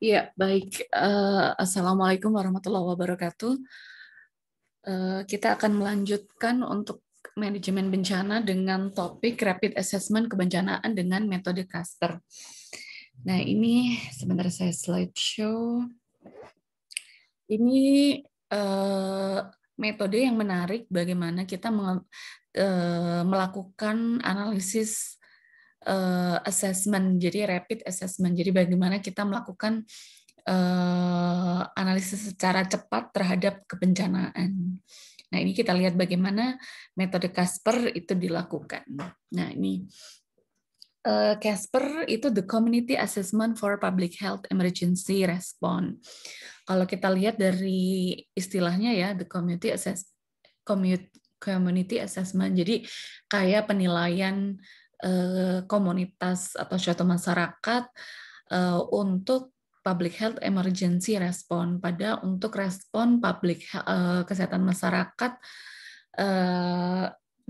Ya baik. Uh, Assalamualaikum warahmatullahi wabarakatuh. Uh, kita akan melanjutkan untuk manajemen bencana dengan topik rapid assessment kebencanaan dengan metode cluster. Nah, ini sebentar saya slideshow. Ini uh, metode yang menarik bagaimana kita melakukan analisis uh, assessment, jadi rapid assessment. Jadi bagaimana kita melakukan uh, analisis secara cepat terhadap kebencanaan. Nah ini kita lihat bagaimana metode Casper itu dilakukan. Nah ini uh, Casper itu the Community Assessment for Public Health Emergency Response. Kalau kita lihat dari istilahnya ya the Community Assess Community Assessment, jadi kayak penilaian Eh, komunitas atau suatu masyarakat eh, untuk public health emergency respon pada untuk respon public eh, kesehatan masyarakat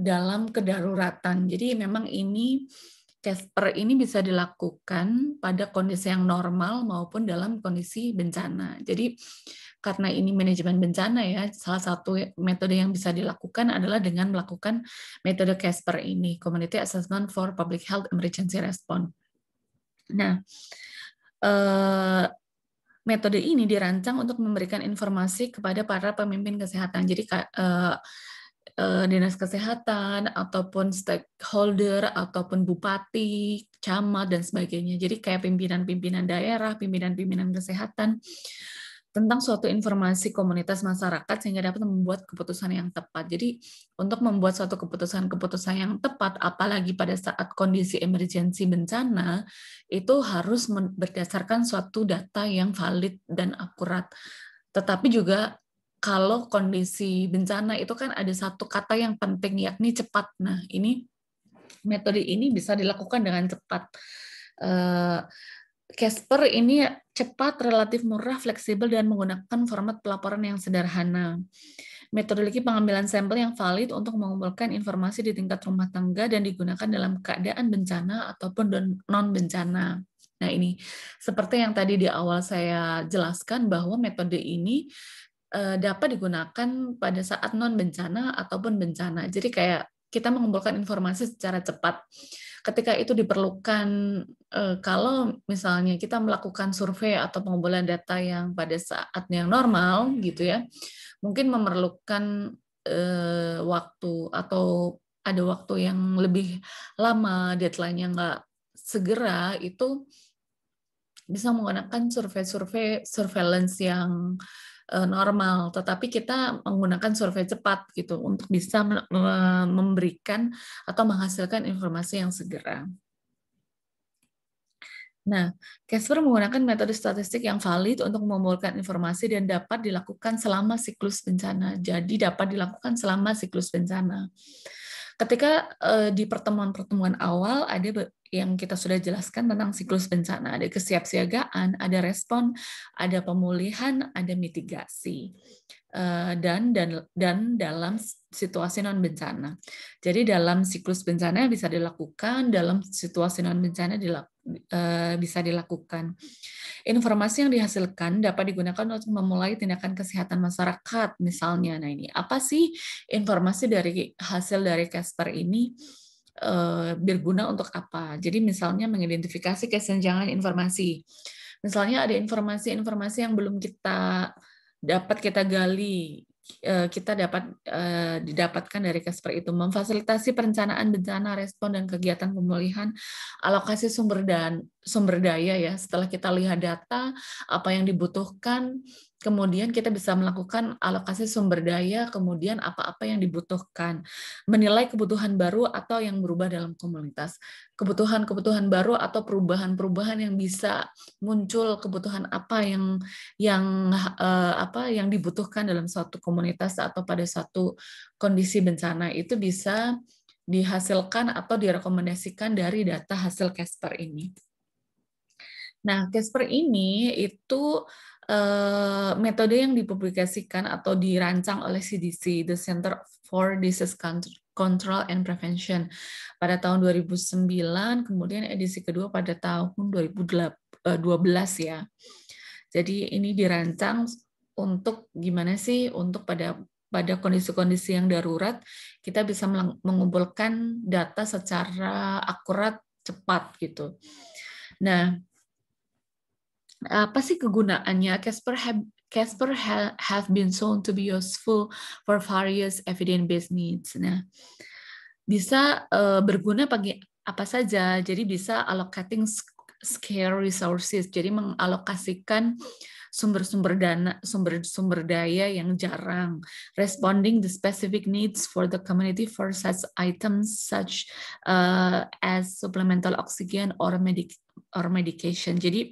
dalam kedaruratan. Jadi memang ini Casper ini bisa dilakukan pada kondisi yang normal maupun dalam kondisi bencana. Jadi karena ini manajemen bencana ya, salah satu metode yang bisa dilakukan adalah dengan melakukan metode Casper ini, Community Assessment for Public Health Emergency Response. Nah, eh, metode ini dirancang untuk memberikan informasi kepada para pemimpin kesehatan. Jadi eh, eh, dinas kesehatan ataupun stakeholder ataupun bupati, camat dan sebagainya. Jadi kayak pimpinan-pimpinan daerah, pimpinan-pimpinan kesehatan tentang suatu informasi komunitas masyarakat sehingga dapat membuat keputusan yang tepat. Jadi untuk membuat suatu keputusan-keputusan yang tepat, apalagi pada saat kondisi emergensi bencana, itu harus berdasarkan suatu data yang valid dan akurat. Tetapi juga kalau kondisi bencana itu kan ada satu kata yang penting yakni cepat. Nah ini metode ini bisa dilakukan dengan cepat. Uh, Casper ini cepat, relatif murah, fleksibel, dan menggunakan format pelaporan yang sederhana. Metodologi pengambilan sampel yang valid untuk mengumpulkan informasi di tingkat rumah tangga dan digunakan dalam keadaan bencana ataupun non-bencana. Nah ini, seperti yang tadi di awal saya jelaskan bahwa metode ini eh, dapat digunakan pada saat non-bencana ataupun bencana. Jadi kayak kita mengumpulkan informasi secara cepat. Ketika itu diperlukan, eh, kalau misalnya kita melakukan survei atau pengumpulan data yang pada saatnya yang normal, gitu ya, mungkin memerlukan eh, waktu atau ada waktu yang lebih lama, deadline-nya nggak segera, itu bisa menggunakan survei-survei surveillance yang Eh, normal, tetapi kita menggunakan survei cepat gitu untuk bisa memberikan atau menghasilkan informasi yang segera. Nah, Casper menggunakan metode statistik yang valid untuk mengumpulkan informasi dan dapat dilakukan selama siklus bencana. Jadi dapat dilakukan selama siklus bencana. Ketika eh, di pertemuan-pertemuan awal ada yang kita sudah jelaskan tentang siklus bencana. Ada kesiapsiagaan, ada respon, ada pemulihan, ada mitigasi. Eh, dan, dan, dan dalam situasi non-bencana. Jadi dalam siklus bencana bisa dilakukan, dalam situasi non-bencana dilakukan eh, bisa dilakukan. Informasi yang dihasilkan dapat digunakan untuk memulai tindakan kesehatan masyarakat misalnya. Nah ini apa sih informasi dari hasil dari Casper ini? Eh, berguna untuk apa. Jadi misalnya mengidentifikasi kesenjangan informasi. Misalnya ada informasi-informasi yang belum kita dapat kita gali, eh, kita dapat eh, didapatkan dari kasper itu memfasilitasi perencanaan bencana, respon dan kegiatan pemulihan, alokasi sumber dan sumber daya ya. Setelah kita lihat data apa yang dibutuhkan, kemudian kita bisa melakukan alokasi sumber daya, kemudian apa-apa yang dibutuhkan, menilai kebutuhan baru atau yang berubah dalam komunitas, kebutuhan-kebutuhan baru atau perubahan-perubahan yang bisa muncul, kebutuhan apa yang yang eh, apa yang dibutuhkan dalam suatu komunitas atau pada suatu kondisi bencana itu bisa dihasilkan atau direkomendasikan dari data hasil Casper ini. Nah, Casper ini itu eh, metode yang dipublikasikan atau dirancang oleh CDC, the Center for Disease Control and Prevention pada tahun 2009, kemudian edisi kedua pada tahun 2012 eh, ya. Jadi ini dirancang untuk gimana sih untuk pada pada kondisi-kondisi yang darurat kita bisa mengumpulkan data secara akurat cepat gitu. Nah, apa sih kegunaannya Casper have, Casper have been shown to be useful for various evidence-based needs. Nah, bisa uh, berguna bagi apa saja. Jadi bisa allocating scarce resources. Jadi mengalokasikan sumber-sumber dana, sumber-sumber daya yang jarang, responding the specific needs for the community for such items such uh, as supplemental oxygen or medic or medication. Jadi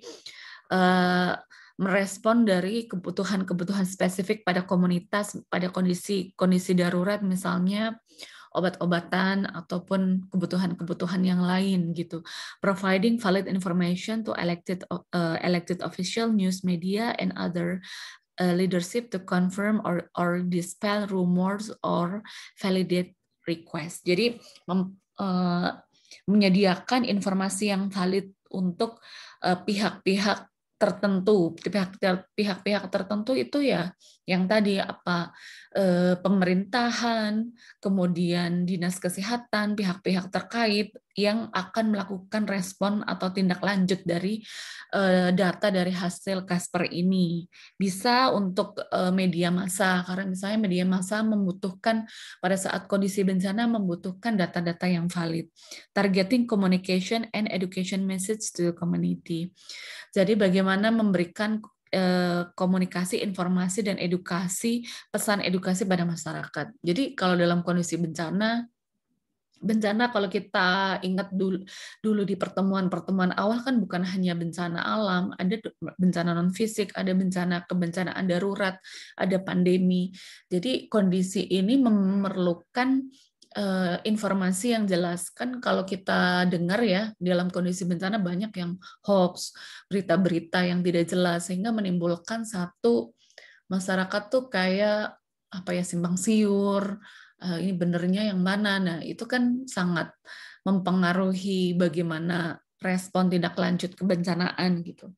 Eh, merespon dari kebutuhan-kebutuhan spesifik pada komunitas, pada kondisi kondisi darurat misalnya obat-obatan ataupun kebutuhan-kebutuhan yang lain gitu. Providing valid information to elected uh, elected official, news media and other uh, leadership to confirm or or dispel rumors or validate request. Jadi mem, uh, menyediakan informasi yang valid untuk pihak-pihak uh, pihak -pihak tertentu pihak-pihak tertentu itu ya yang tadi apa eh, pemerintahan, kemudian dinas kesehatan, pihak-pihak terkait yang akan melakukan respon atau tindak lanjut dari eh, data dari hasil Casper ini. Bisa untuk eh, media massa karena misalnya media massa membutuhkan pada saat kondisi bencana membutuhkan data-data yang valid. Targeting communication and education message to the community. Jadi bagaimana memberikan Eh, komunikasi, informasi, dan edukasi, pesan edukasi pada masyarakat. Jadi kalau dalam kondisi bencana, bencana kalau kita ingat dulu, dulu di pertemuan-pertemuan awal kan bukan hanya bencana alam, ada bencana non fisik, ada bencana kebencanaan darurat, ada pandemi. Jadi kondisi ini memerlukan Eh, informasi yang jelaskan kalau kita dengar ya dalam kondisi bencana banyak yang hoax, berita-berita yang tidak jelas sehingga menimbulkan satu masyarakat tuh kayak apa ya simpang siur, eh, ini benernya yang mana. Nah, itu kan sangat mempengaruhi bagaimana respon tindak lanjut kebencanaan gitu.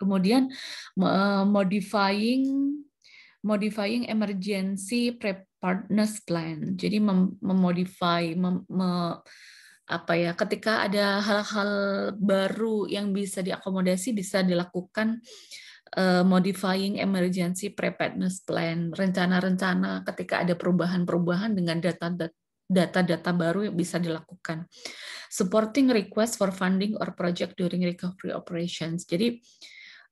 Kemudian modifying modifying emergency prep partners plan. Jadi mem memodify mem me apa ya, ketika ada hal-hal baru yang bisa diakomodasi bisa dilakukan uh, modifying emergency preparedness plan, rencana-rencana ketika ada perubahan-perubahan dengan data-data data-data baru yang bisa dilakukan. Supporting request for funding or project during recovery operations. Jadi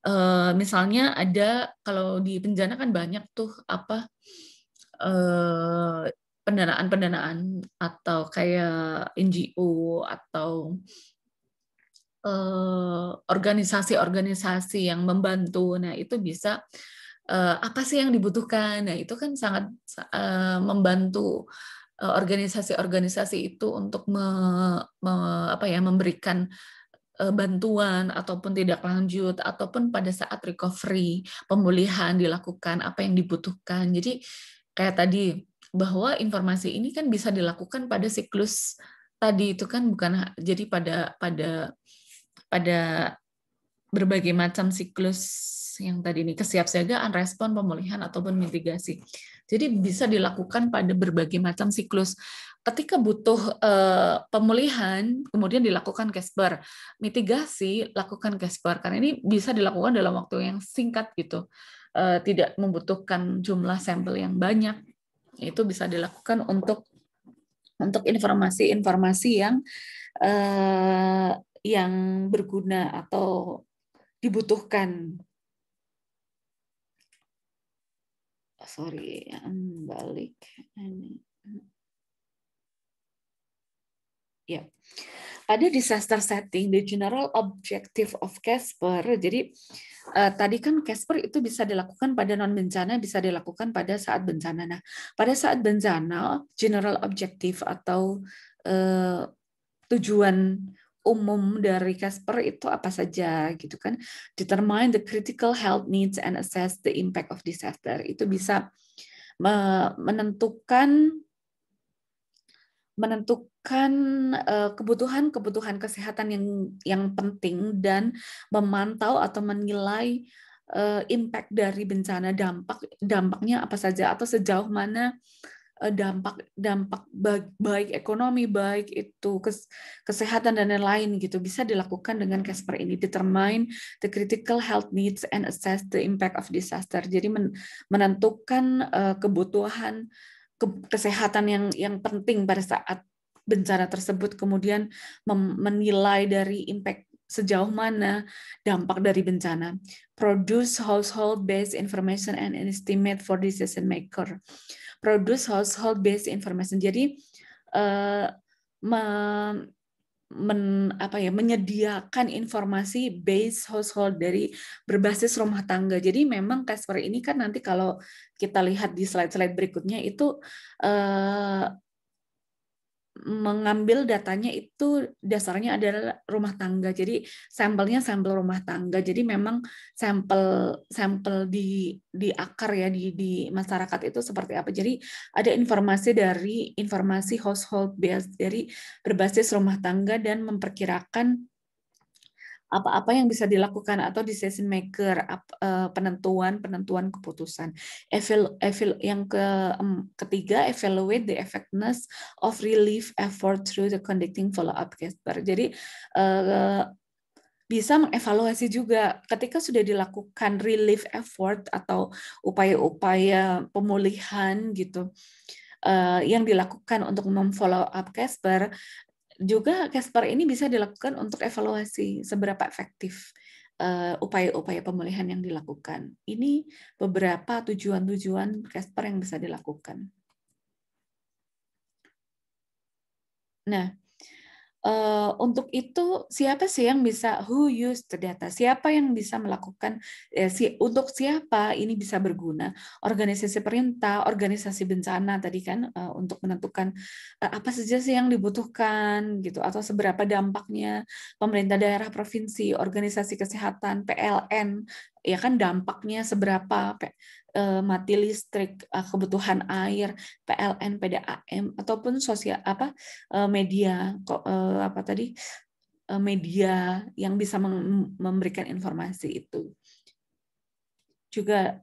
eh, misalnya ada kalau di penjana kan banyak tuh apa pendanaan eh, pendanaan-pendanaan atau kayak NGO atau organisasi eh, organisasi-organisasi yang membantu. Nah, itu bisa uh, apa sih yang dibutuhkan? Nah, itu kan sangat uh, membantu organisasi-organisasi itu untuk me, me, apa ya memberikan bantuan ataupun tidak lanjut ataupun pada saat recovery pemulihan dilakukan apa yang dibutuhkan jadi kayak tadi bahwa informasi ini kan bisa dilakukan pada siklus tadi itu kan bukan jadi pada pada pada berbagai macam siklus yang tadi ini kesiapsiagaan, respon, pemulihan ataupun mitigasi. Jadi bisa dilakukan pada berbagai macam siklus. Ketika butuh eh, pemulihan, kemudian dilakukan Casper. Mitigasi lakukan Casper karena ini bisa dilakukan dalam waktu yang singkat gitu uh, tidak membutuhkan jumlah sampel yang banyak itu bisa dilakukan untuk untuk informasi-informasi yang uh, yang berguna atau dibutuhkan sorry ya, balik ini Ya. pada disaster setting, the general objective of Casper. Jadi uh, tadi kan Casper itu bisa dilakukan pada non bencana, bisa dilakukan pada saat bencana. Nah, pada saat bencana, general objective atau uh, tujuan umum dari Casper itu apa saja gitu kan determine the critical health needs and assess the impact of disaster itu bisa menentukan menentuk menemukan eh, kebutuhan-kebutuhan kesehatan yang yang penting dan memantau atau menilai eh, impact dari bencana dampak dampaknya apa saja atau sejauh mana eh, dampak dampak baik, baik ekonomi baik itu kesehatan dan lain-lain gitu bisa dilakukan dengan Casper ini determine the critical health needs and assess the impact of disaster jadi menentukan kebutuhan kesehatan yang yang penting pada saat bencana tersebut, kemudian menilai dari impact sejauh mana dampak dari bencana. Produce household-based information and estimate for decision maker. Produce household-based information. Jadi uh, eh, me, men, apa ya, menyediakan informasi base household dari berbasis rumah tangga. Jadi memang Casper ini kan nanti kalau kita lihat di slide-slide berikutnya itu uh, mengambil datanya itu dasarnya adalah rumah tangga. Jadi sampelnya sampel rumah tangga. Jadi memang sampel sampel di di akar ya di di masyarakat itu seperti apa. Jadi ada informasi dari informasi household based dari berbasis rumah tangga dan memperkirakan apa-apa yang bisa dilakukan atau decision maker eh, penentuan penentuan keputusan evil, evil, yang ke ketiga evaluate the effectiveness of relief effort through the conducting follow up Casper jadi eh, bisa mengevaluasi juga ketika sudah dilakukan relief effort atau upaya-upaya pemulihan gitu uh, yang dilakukan untuk memfollow up Casper juga Casper ini bisa dilakukan untuk evaluasi seberapa efektif eh, upaya-upaya pemulihan yang dilakukan. Ini beberapa tujuan-tujuan Casper yang bisa dilakukan. Nah, Eh, untuk itu siapa sih yang bisa who use the data? Siapa yang bisa melakukan ya, si untuk siapa ini bisa berguna? Organisasi perintah, organisasi bencana tadi kan uh, untuk menentukan uh, apa saja sih yang dibutuhkan gitu atau seberapa dampaknya pemerintah daerah provinsi, organisasi kesehatan, PLN ya kan dampaknya seberapa Eh, mati listrik, eh, kebutuhan air, PLN, PDAM ataupun sosial apa eh, media kok apa tadi media yang bisa memberikan informasi itu. Juga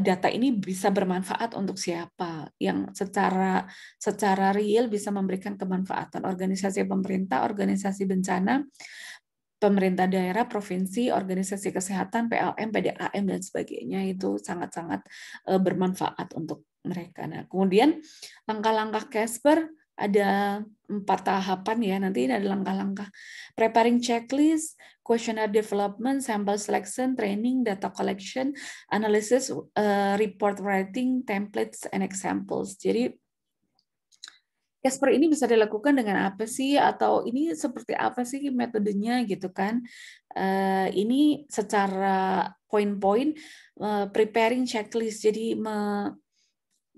data ini bisa bermanfaat untuk siapa yang secara secara real bisa memberikan kemanfaatan organisasi pemerintah, organisasi bencana, pemerintah daerah, provinsi, organisasi kesehatan, PLM, PDAM dan sebagainya itu sangat-sangat eh, bermanfaat untuk mereka. Nah, kemudian langkah-langkah Casper ada empat tahapan ya. Nanti ini ada langkah-langkah preparing checklist, questionnaire development, sample selection, training, data collection, analysis, uh, report writing, templates and examples. Jadi Casper ini bisa dilakukan dengan apa sih atau ini seperti apa sih metodenya gitu kan uh, ini secara poin-poin uh, preparing checklist jadi me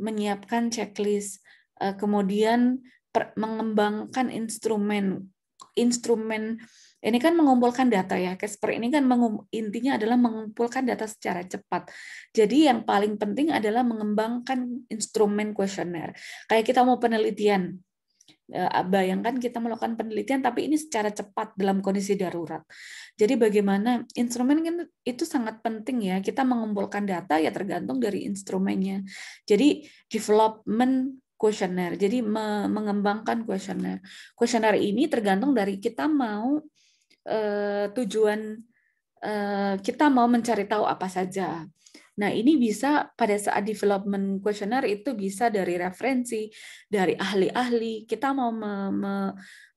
menyiapkan checklist uh, kemudian mengembangkan instrumen instrumen ini kan mengumpulkan data ya, Casper ini kan intinya adalah mengumpulkan data secara cepat. Jadi yang paling penting adalah mengembangkan instrumen kuesioner. Kayak kita mau penelitian, e, bayangkan kita melakukan penelitian tapi ini secara cepat dalam kondisi darurat. Jadi bagaimana instrumen kan itu sangat penting ya. Kita mengumpulkan data ya tergantung dari instrumennya. Jadi development kuesioner. Jadi mengembangkan kuesioner. Kuesioner ini tergantung dari kita mau eh, tujuan eh, kita mau mencari tahu apa saja. Nah, ini bisa pada saat development questionnaire itu bisa dari referensi, dari ahli-ahli. Kita mau me, me,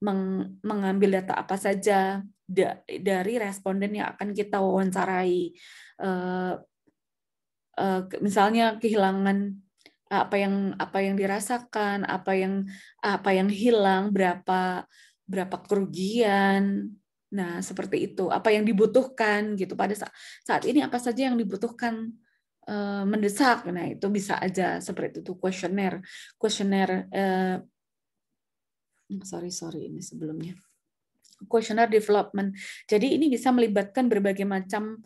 meng, mengambil data apa saja da, dari responden yang akan kita wawancarai. Uh, uh, misalnya kehilangan apa yang apa yang dirasakan, apa yang apa yang hilang, berapa berapa kerugian, Nah, seperti itu. Apa yang dibutuhkan gitu pada saat, saat ini apa saja yang dibutuhkan e, mendesak. Nah, itu bisa aja seperti itu kuesioner. Kuesioner eh, sorry sorry ini sebelumnya. Kuesioner development. Jadi ini bisa melibatkan berbagai macam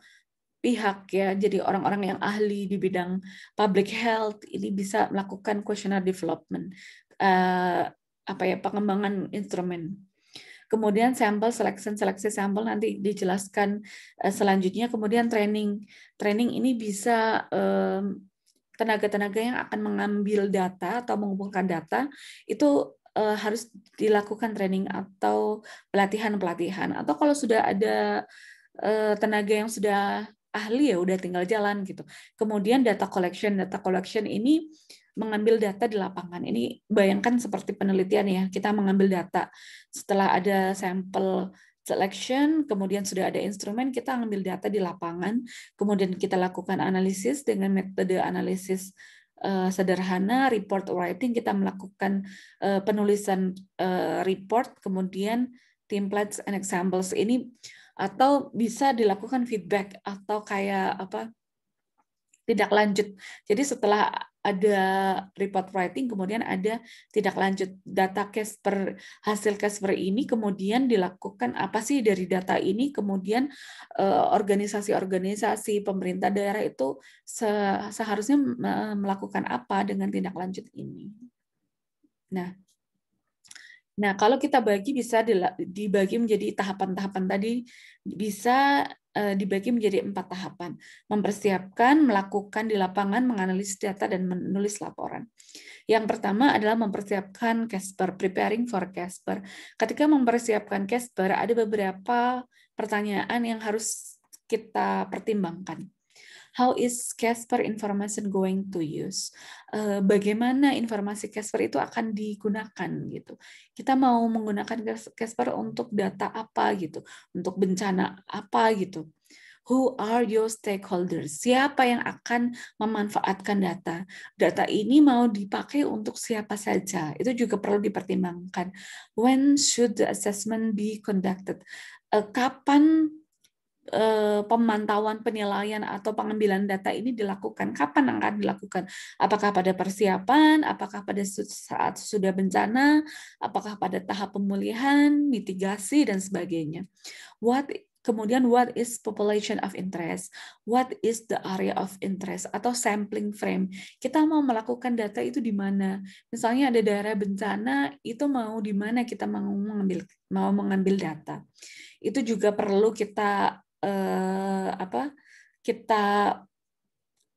pihak ya. Jadi orang-orang yang ahli di bidang public health ini bisa melakukan kuesioner development. E, apa ya pengembangan instrumen kemudian sampel selection seleksi sampel nanti dijelaskan eh, selanjutnya kemudian training training ini bisa eh, tenaga-tenaga yang akan mengambil data atau mengumpulkan data itu eh, harus dilakukan training atau pelatihan-pelatihan atau kalau sudah ada tenaga yang sudah ahli ya udah tinggal jalan gitu. Kemudian data collection, data collection ini mengambil data di lapangan. Ini bayangkan seperti penelitian ya, kita mengambil data. Setelah ada sampel selection, kemudian sudah ada instrumen, kita ambil data di lapangan, kemudian kita lakukan analisis dengan metode analisis eh, sederhana report writing kita melakukan eh, penulisan eh, report kemudian templates and examples ini atau bisa dilakukan feedback atau kayak apa tidak lanjut. Jadi setelah ada report writing, kemudian ada tidak lanjut data case per hasil case per ini, kemudian dilakukan apa sih dari data ini, kemudian eh, organisasi-organisasi pemerintah daerah itu seharusnya melakukan apa dengan tindak lanjut ini. Nah, Nah, kalau kita bagi bisa dibagi menjadi tahapan-tahapan tadi bisa Eh, dibagi menjadi empat tahapan. Mempersiapkan, melakukan di lapangan, menganalisis data, dan menulis laporan. Yang pertama adalah mempersiapkan Casper, preparing for Casper. Ketika mempersiapkan Casper, ada beberapa pertanyaan yang harus kita pertimbangkan how is Casper information going to use? Uh, bagaimana informasi Casper itu akan digunakan gitu? Kita mau menggunakan Casper untuk data apa gitu? Untuk bencana apa gitu? Who are your stakeholders? Siapa yang akan memanfaatkan data? Data ini mau dipakai untuk siapa saja. Itu juga perlu dipertimbangkan. When should the assessment be conducted? Eh, kapan Eh, pemantauan penilaian atau pengambilan data ini dilakukan? Kapan akan dilakukan? Apakah pada persiapan? Apakah pada saat sudah bencana? Apakah pada tahap pemulihan, mitigasi dan sebagainya? What Kemudian what is population of interest? What is the area of interest atau sampling frame? Kita mau melakukan data itu di mana? Misalnya ada daerah bencana, itu mau di mana kita mau mengambil mau mengambil data. Itu juga perlu kita eh, apa kita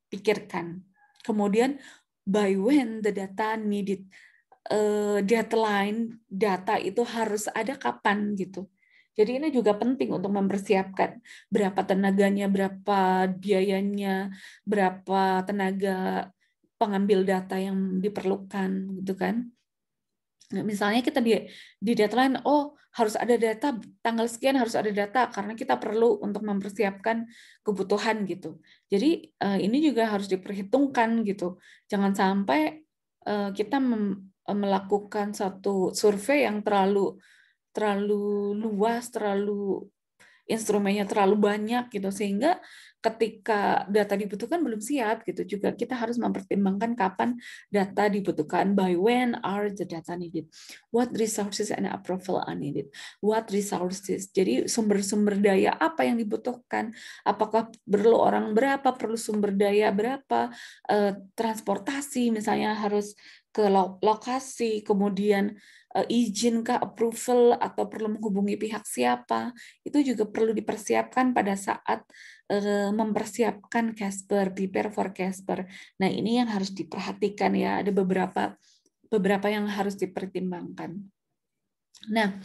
pikirkan. Kemudian by when the data needed eh, deadline data itu harus ada kapan gitu. Jadi ini juga penting untuk mempersiapkan berapa tenaganya, berapa biayanya, berapa tenaga pengambil data yang diperlukan gitu kan misalnya kita di di deadline oh harus ada data tanggal sekian harus ada data karena kita perlu untuk mempersiapkan kebutuhan gitu jadi eh, ini juga harus diperhitungkan gitu jangan sampai eh, kita eh, melakukan satu survei yang terlalu terlalu luas terlalu instrumennya terlalu banyak gitu sehingga ketika data dibutuhkan belum siap gitu juga kita harus mempertimbangkan kapan data dibutuhkan by when are the data needed what resources and approval are needed what resources jadi sumber-sumber daya apa yang dibutuhkan apakah perlu orang berapa perlu sumber daya berapa eh, transportasi misalnya harus ke lokasi, kemudian eh, izin ke approval atau perlu menghubungi pihak siapa, itu juga perlu dipersiapkan pada saat eh, mempersiapkan Casper, prepare for Casper. Nah, ini yang harus diperhatikan ya, ada beberapa beberapa yang harus dipertimbangkan. Nah,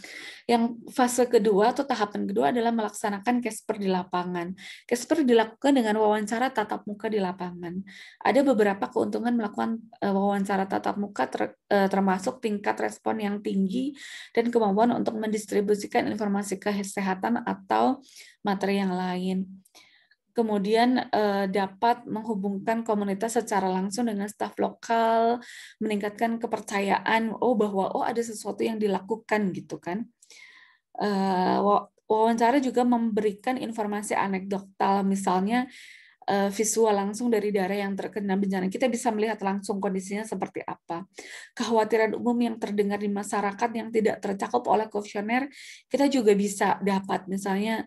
yang fase kedua atau tahapan kedua adalah melaksanakan Casper di lapangan. Casper dilakukan dengan wawancara tatap muka di lapangan. Ada beberapa keuntungan melakukan eh, wawancara tatap muka eh, termasuk tingkat respon yang tinggi dan kemampuan untuk mendistribusikan informasi kesehatan atau materi yang lain kemudian uh, dapat menghubungkan komunitas secara langsung dengan staf lokal, meningkatkan kepercayaan oh bahwa oh ada sesuatu yang dilakukan gitu kan. Uh, wawancara juga memberikan informasi anekdotal misalnya uh, visual langsung dari daerah yang terkena bencana. Kita bisa melihat langsung kondisinya seperti apa. Kekhawatiran umum yang terdengar di masyarakat yang tidak tercakup oleh kuesioner, kita juga bisa dapat misalnya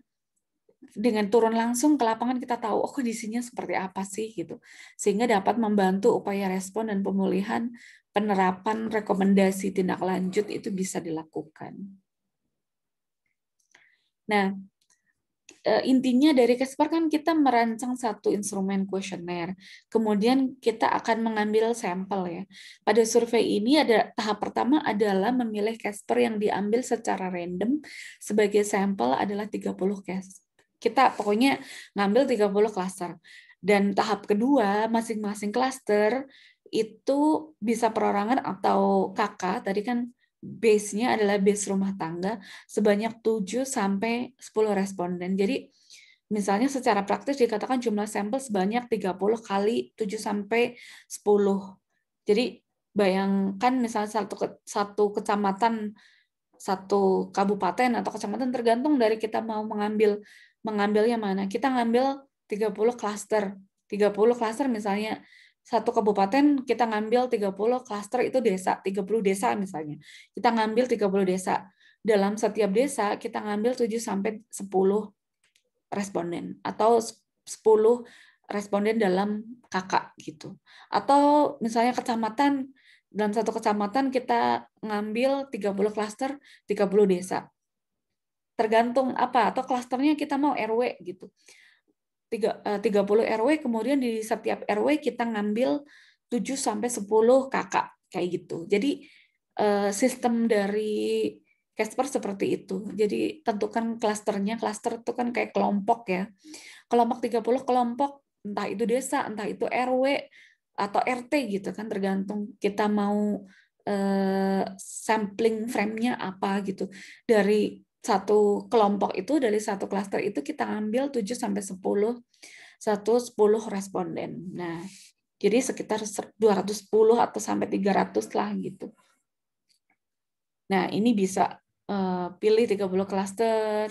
dengan turun langsung ke lapangan kita tahu oh kondisinya seperti apa sih gitu sehingga dapat membantu upaya respon dan pemulihan penerapan rekomendasi tindak lanjut itu bisa dilakukan. Nah, eh, intinya dari Kesper kan kita merancang satu instrumen kuesioner. Kemudian kita akan mengambil sampel ya. Pada survei ini ada tahap pertama adalah memilih Kesper yang diambil secara random sebagai sampel adalah 30 Kesper kita pokoknya ngambil 30 klaster. Dan tahap kedua, masing-masing klaster itu bisa perorangan atau kakak. Tadi kan base-nya adalah base rumah tangga sebanyak 7 sampai 10 responden. Jadi misalnya secara praktis dikatakan jumlah sampel sebanyak 30 kali 7 sampai 10. Jadi bayangkan misalnya satu satu kecamatan satu kabupaten atau kecamatan tergantung dari kita mau mengambil mengambil yang mana. Kita ngambil 30 klaster. 30 klaster misalnya satu kabupaten kita ngambil 30 klaster itu desa, 30 desa misalnya. Kita ngambil 30 desa. Dalam setiap desa kita ngambil 7 sampai 10 responden atau 10 responden dalam kakak gitu. Atau misalnya kecamatan dalam satu kecamatan kita ngambil 30 klaster, 30 desa tergantung apa atau klasternya kita mau RW gitu. 30 eh, RW kemudian di setiap RW kita ngambil 7 sampai 10 kakak kayak gitu. Jadi eh, sistem dari Casper seperti itu. Jadi tentukan klasternya. Klaster itu kan kayak kelompok ya. Kelompok 30 kelompok entah itu desa, entah itu RW atau RT gitu kan tergantung kita mau eh, sampling frame-nya apa gitu. Dari satu kelompok itu dari satu klaster itu kita ambil 7 sampai 10 satu 10 responden. Nah, jadi sekitar 210 atau sampai 300 lah gitu. Nah, ini bisa uh, pilih 30 klaster,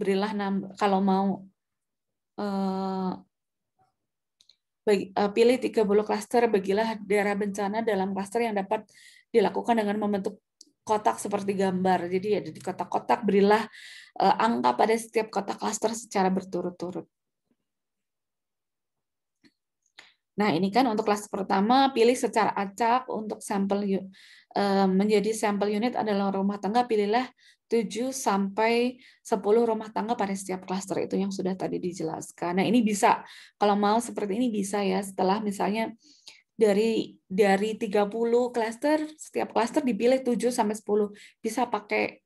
berilah kalau mau uh, bagi, uh, pilih 30 klaster, bagilah daerah bencana dalam klaster yang dapat dilakukan dengan membentuk kotak seperti gambar. Jadi ada di kotak-kotak berilah eh, angka pada setiap kotak klaster secara berturut-turut. Nah, ini kan untuk kelas pertama pilih secara acak untuk sampel eh, menjadi sampel unit adalah rumah tangga pilihlah 7 sampai 10 rumah tangga pada setiap klaster itu yang sudah tadi dijelaskan. Nah, ini bisa kalau mau seperti ini bisa ya setelah misalnya dari dari 30 klaster, setiap klaster dipilih 7 sampai 10. Bisa pakai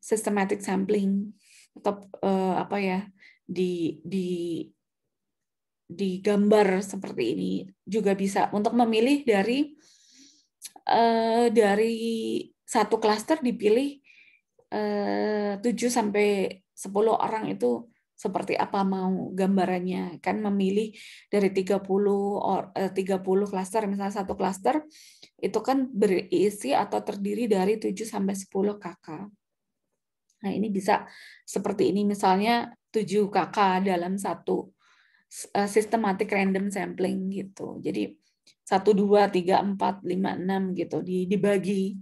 systematic sampling atau uh, apa ya di di di gambar seperti ini juga bisa untuk memilih dari uh, dari satu klaster dipilih eh, uh, 7 sampai 10 orang itu seperti apa mau gambarannya kan memilih dari 30 or, 30 eh, klaster misalnya satu klaster itu kan berisi atau terdiri dari 7 sampai 10 KK. Nah, ini bisa seperti ini misalnya 7 KK dalam satu eh, sistematik random sampling gitu. Jadi 1 2 3 4 5 6 gitu dibagi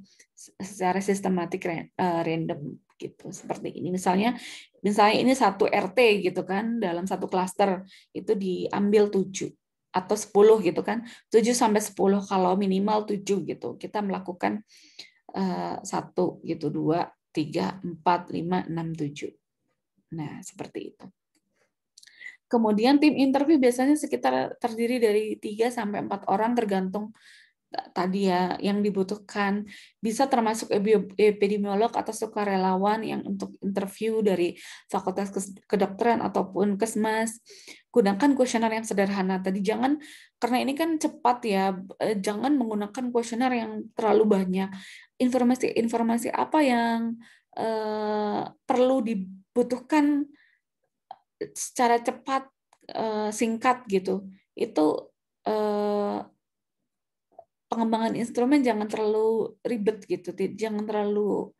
secara sistematik eh, random gitu seperti ini misalnya misalnya ini satu RT gitu kan dalam satu klaster itu diambil tujuh atau 10 gitu kan 7 sampai 10 kalau minimal 7 gitu kita melakukan eh, satu gitu dua tiga empat lima enam tujuh nah seperti itu kemudian tim interview biasanya sekitar terdiri dari tiga sampai empat orang tergantung tadi ya yang dibutuhkan bisa termasuk epidemiolog atau sukarelawan yang untuk interview dari fakultas kedokteran ataupun kesmas gunakan kuesioner yang sederhana tadi jangan karena ini kan cepat ya e, jangan menggunakan kuesioner yang terlalu banyak informasi-informasi apa yang eh, perlu dibutuhkan secara cepat eh, singkat gitu itu pengembangan instrumen jangan terlalu ribet gitu, jangan terlalu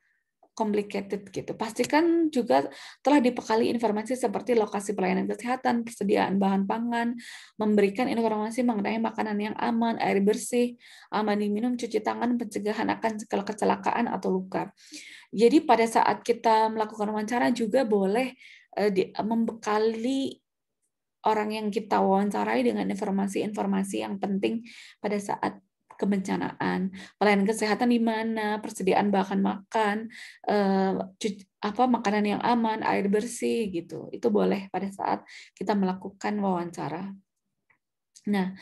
complicated gitu. Pastikan juga telah dipekali informasi seperti lokasi pelayanan kesehatan, persediaan bahan pangan, memberikan informasi mengenai makanan yang aman, air bersih, aman diminum, cuci tangan, pencegahan akan kecelakaan atau luka. Jadi pada saat kita melakukan wawancara juga boleh eh, membekali orang yang kita wawancarai dengan informasi-informasi yang penting pada saat kebencanaan, pelayanan kesehatan di mana, persediaan bahan makan, eh, apa makanan yang aman, air bersih gitu. Itu boleh pada saat kita melakukan wawancara. Nah,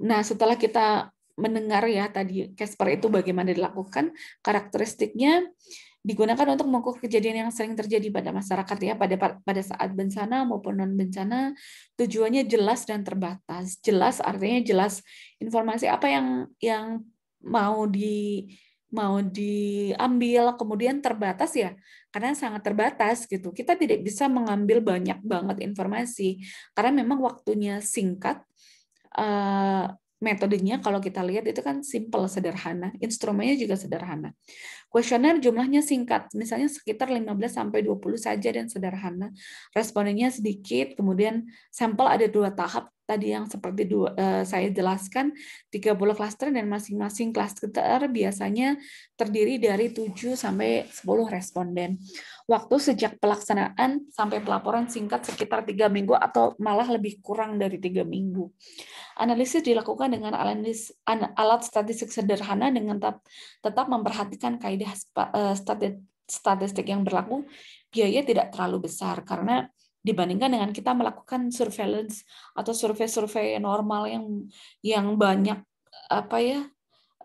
nah setelah kita mendengar ya tadi Casper itu bagaimana dilakukan, karakteristiknya digunakan untuk mengukur kejadian yang sering terjadi pada masyarakat ya pada pada saat bencana maupun non bencana tujuannya jelas dan terbatas jelas artinya jelas informasi apa yang yang mau di mau diambil kemudian terbatas ya karena sangat terbatas gitu kita tidak bisa mengambil banyak banget informasi karena memang waktunya singkat eh, metodenya kalau kita lihat itu kan simple, sederhana. Instrumennya juga sederhana. Kuesioner jumlahnya singkat, misalnya sekitar 15-20 saja dan sederhana. Respondennya sedikit, kemudian sampel ada dua tahap tadi yang seperti dua, uh, saya jelaskan, 30 klaster dan masing-masing klaster biasanya terdiri dari 7 sampai 10 responden waktu sejak pelaksanaan sampai pelaporan singkat sekitar tiga minggu atau malah lebih kurang dari tiga minggu. Analisis dilakukan dengan alat statistik sederhana dengan tetap, memperhatikan kaidah eh, statistik yang berlaku, biaya tidak terlalu besar karena dibandingkan dengan kita melakukan surveillance atau survei-survei normal yang yang banyak apa ya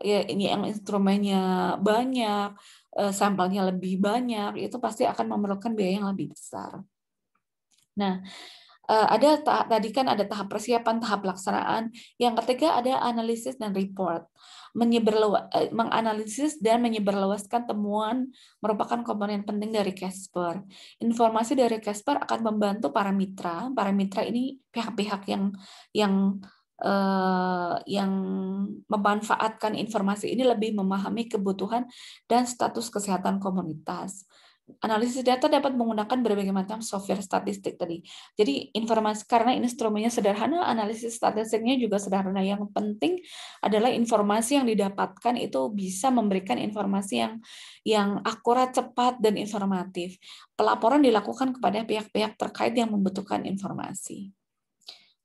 ya ini yang instrumennya banyak Eh, sampelnya lebih banyak, itu pasti akan memerlukan biaya yang lebih besar. Nah, eh, ada tadi kan ada tahap persiapan, tahap pelaksanaan. Yang ketiga ada analisis dan report. Eh, menganalisis dan menyebarluaskan temuan merupakan komponen penting dari Casper. Informasi dari Casper akan membantu para mitra. Para mitra ini pihak-pihak yang yang eh, yang memanfaatkan informasi ini lebih memahami kebutuhan dan status kesehatan komunitas. Analisis data dapat menggunakan berbagai macam software statistik tadi. Jadi informasi karena instrumennya sederhana, analisis statistiknya juga sederhana. Yang penting adalah informasi yang didapatkan itu bisa memberikan informasi yang yang akurat, cepat, dan informatif. Pelaporan dilakukan kepada pihak-pihak terkait yang membutuhkan informasi.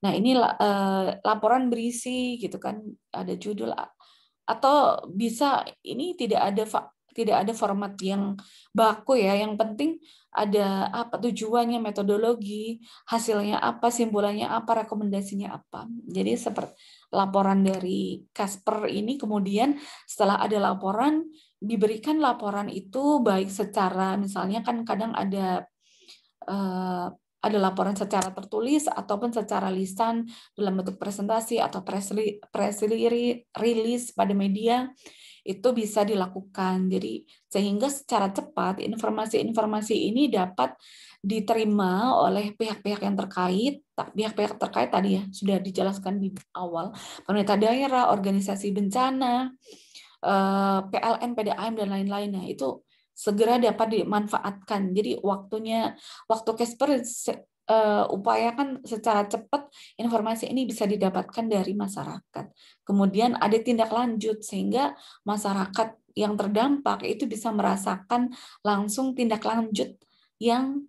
Nah, ini eh, laporan berisi gitu kan, ada judul atau bisa ini tidak ada tidak ada format yang baku ya. Yang penting ada apa tujuannya, metodologi, hasilnya apa, simpulannya apa, rekomendasinya apa. Jadi seperti laporan dari Kasper ini kemudian setelah ada laporan diberikan laporan itu baik secara misalnya kan kadang ada eh, ada laporan secara tertulis ataupun secara lisan dalam bentuk presentasi atau press, release pada media itu bisa dilakukan. Jadi sehingga secara cepat informasi-informasi ini dapat diterima oleh pihak-pihak yang terkait. Pihak-pihak terkait tadi ya sudah dijelaskan di awal, pemerintah daerah, organisasi bencana, eh, PLN, PDAM dan lain-lainnya. Itu segera dapat dimanfaatkan. Jadi waktunya waktu Casper uh, upayakan secara cepat informasi ini bisa didapatkan dari masyarakat. Kemudian ada tindak lanjut sehingga masyarakat yang terdampak itu bisa merasakan langsung tindak lanjut yang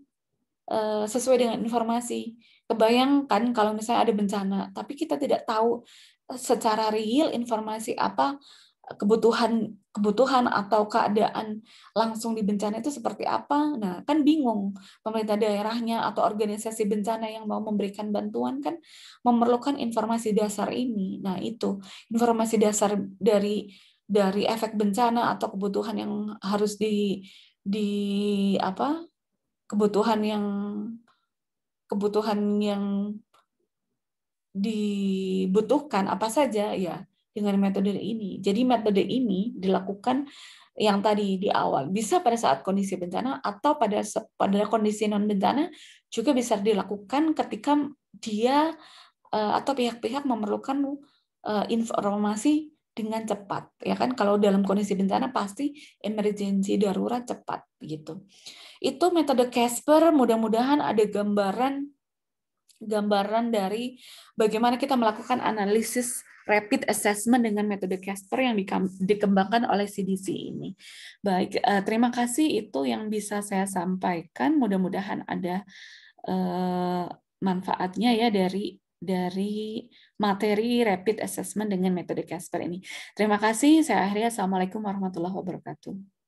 uh, sesuai dengan informasi. Kebayangkan kalau misalnya ada bencana, tapi kita tidak tahu eh, secara real informasi apa kebutuhan kebutuhan atau keadaan langsung di bencana itu seperti apa? Nah, kan bingung pemerintah daerahnya atau organisasi bencana yang mau memberikan bantuan kan memerlukan informasi dasar ini. Nah, itu informasi dasar dari dari efek bencana atau kebutuhan yang harus di di apa? kebutuhan yang kebutuhan yang dibutuhkan apa saja ya dengan metode ini. Jadi metode ini dilakukan yang tadi di awal bisa pada saat kondisi bencana atau pada pada kondisi non bencana juga bisa dilakukan ketika dia eh, atau pihak-pihak memerlukan eh, informasi dengan cepat ya kan kalau dalam kondisi bencana pasti emergensi darurat cepat gitu itu metode Casper mudah-mudahan ada gambaran gambaran dari bagaimana kita melakukan analisis rapid assessment dengan metode Casper yang dikembangkan oleh CDC ini. Baik, eh, terima kasih itu yang bisa saya sampaikan. Mudah-mudahan ada eh, manfaatnya ya dari dari materi rapid assessment dengan metode Casper ini. Terima kasih. Saya akhirnya Assalamualaikum warahmatullahi wabarakatuh.